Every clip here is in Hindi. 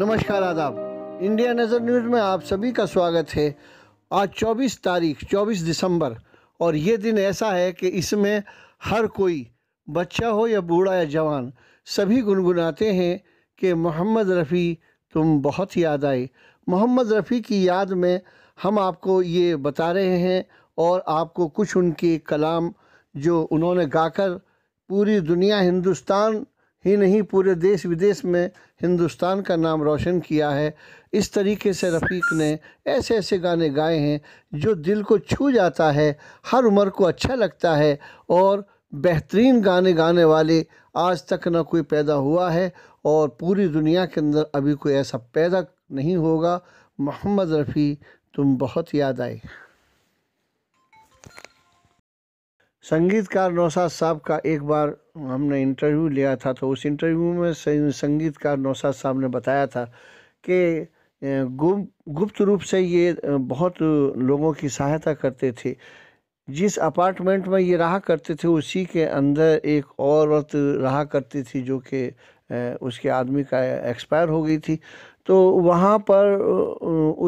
नमस्कार आदाब इंडिया नज़र न्यूज़ में आप सभी का स्वागत है आज 24 तारीख 24 दिसंबर और ये दिन ऐसा है कि इसमें हर कोई बच्चा हो या बूढ़ा या जवान सभी गुनगुनाते हैं कि मोहम्मद रफ़ी तुम बहुत याद आए मोहम्मद रफ़ी की याद में हम आपको ये बता रहे हैं और आपको कुछ उनके कलाम जो उन्होंने गाकर पूरी दुनिया हिंदुस्तान ही नहीं पूरे देश विदेश में हिंदुस्तान का नाम रोशन किया है इस तरीके से रफ़ीक ने ऐसे ऐसे गाने गाए हैं जो दिल को छू जाता है हर उम्र को अच्छा लगता है और बेहतरीन गाने गाने वाले आज तक ना कोई पैदा हुआ है और पूरी दुनिया के अंदर अभी कोई ऐसा पैदा नहीं होगा मोहम्मद रफ़ी तुम बहुत याद आए संगीतकार नौशाद साहब का एक बार हमने इंटरव्यू लिया था तो उस इंटरव्यू में संगीतकार नौशाद साहब ने बताया था कि गुप्त रूप से ये बहुत लोगों की सहायता करते थे जिस अपार्टमेंट में ये रहा करते थे उसी के अंदर एक औरत रहा करती थी जो कि उसके आदमी का एक्सपायर हो गई थी तो वहाँ पर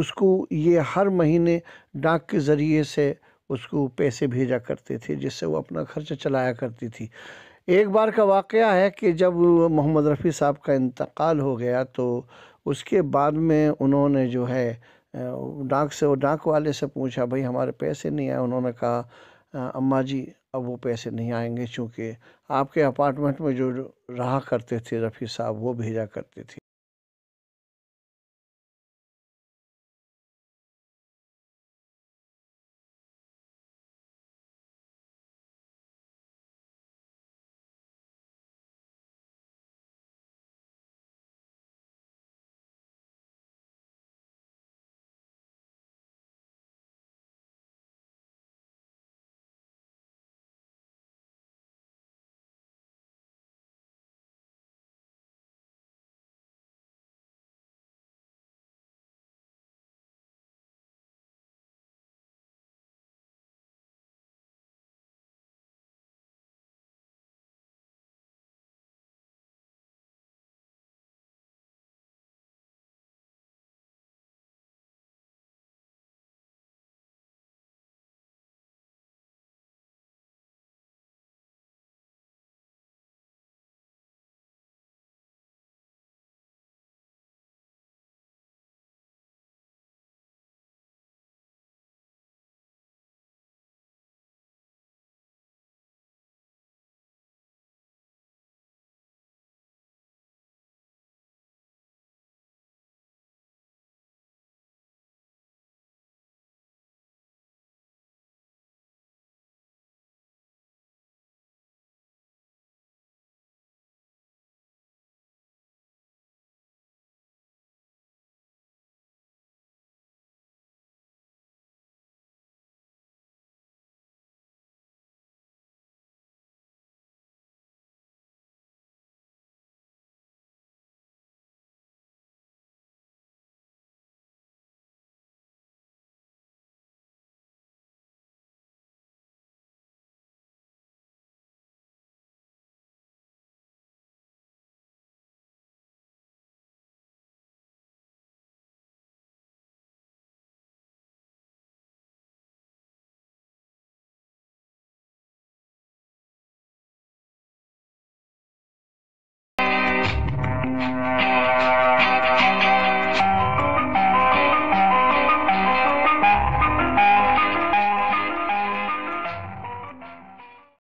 उसको ये हर महीने डाक के ज़रिए से उसको पैसे भेजा करते थे जिससे वो अपना खर्च चलाया करती थी एक बार का वाक़ है कि जब मोहम्मद रफ़ी साहब का इंतकाल हो गया तो उसके बाद में उन्होंने जो है डाक से वो डाक वाले से पूछा भाई हमारे पैसे नहीं आए उन्होंने कहा अम्मा जी अब वो पैसे नहीं आएंगे चूँकि आपके अपार्टमेंट में जो रहा करते थे रफ़ी साहब वो भेजा करते थे